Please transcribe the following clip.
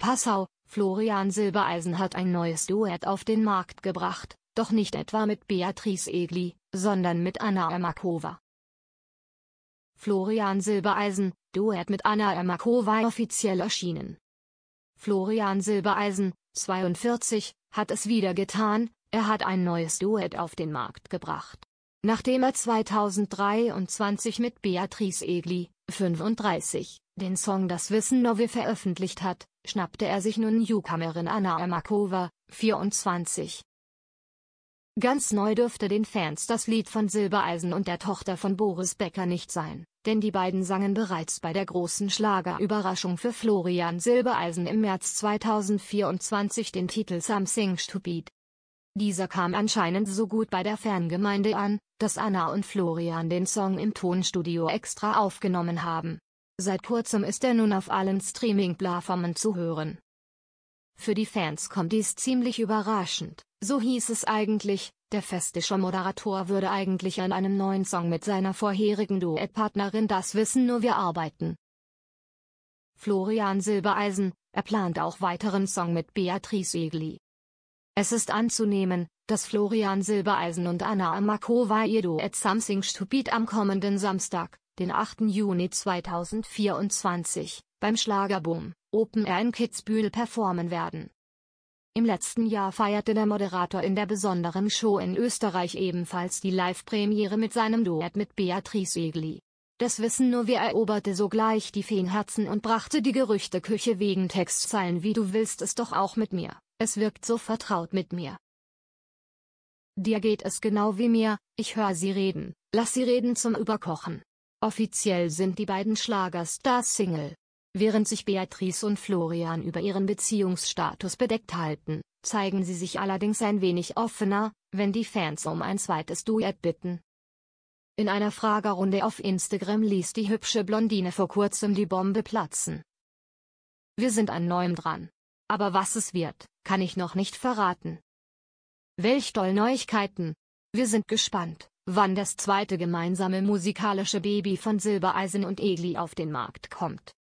Passau, Florian Silbereisen hat ein neues Duett auf den Markt gebracht, doch nicht etwa mit Beatrice Egli, sondern mit Anna Ermakova. Florian Silbereisen, Duett mit Anna Ermakova offiziell erschienen. Florian Silbereisen, 42, hat es wieder getan, er hat ein neues Duett auf den Markt gebracht. Nachdem er 2023 mit Beatrice Egli, 35, den Song Das Wissen Novel veröffentlicht hat, schnappte er sich nun Newcomerin Anna Amakova, 24. Ganz neu dürfte den Fans das Lied von Silbereisen und der Tochter von Boris Becker nicht sein, denn die beiden sangen bereits bei der großen Schlagerüberraschung für Florian Silbereisen im März 2024 den Titel Something Stupid. Dieser kam anscheinend so gut bei der Fangemeinde an, dass Anna und Florian den Song im Tonstudio extra aufgenommen haben. Seit kurzem ist er nun auf allen Streaming-Plattformen zu hören. Für die Fans kommt dies ziemlich überraschend, so hieß es eigentlich, der festische Moderator würde eigentlich an einem neuen Song mit seiner vorherigen Duettpartnerin Das Wissen nur wir arbeiten. Florian Silbereisen, er plant auch weiteren Song mit Beatrice Egli. Es ist anzunehmen, dass Florian Silbereisen und Anna Amakova ihr Duett Something Stupid am kommenden Samstag, den 8. Juni 2024, beim Schlagerboom Open Air in Kitzbühel performen werden. Im letzten Jahr feierte der Moderator in der besonderen Show in Österreich ebenfalls die Live-Premiere mit seinem Duett mit Beatrice Egli. Das wissen nur wir eroberte sogleich die Feenherzen und brachte die Gerüchteküche wegen Textzeilen wie du willst es doch auch mit mir, es wirkt so vertraut mit mir. Dir geht es genau wie mir, ich höre sie reden, lass sie reden zum Überkochen. Offiziell sind die beiden Schlagerstars Single. Während sich Beatrice und Florian über ihren Beziehungsstatus bedeckt halten, zeigen sie sich allerdings ein wenig offener, wenn die Fans um ein zweites Duett bitten. In einer Fragerunde auf Instagram ließ die hübsche Blondine vor kurzem die Bombe platzen. Wir sind an neuem dran. Aber was es wird, kann ich noch nicht verraten. Welch toll Neuigkeiten. Wir sind gespannt wann das zweite gemeinsame musikalische Baby von Silbereisen und Egli auf den Markt kommt.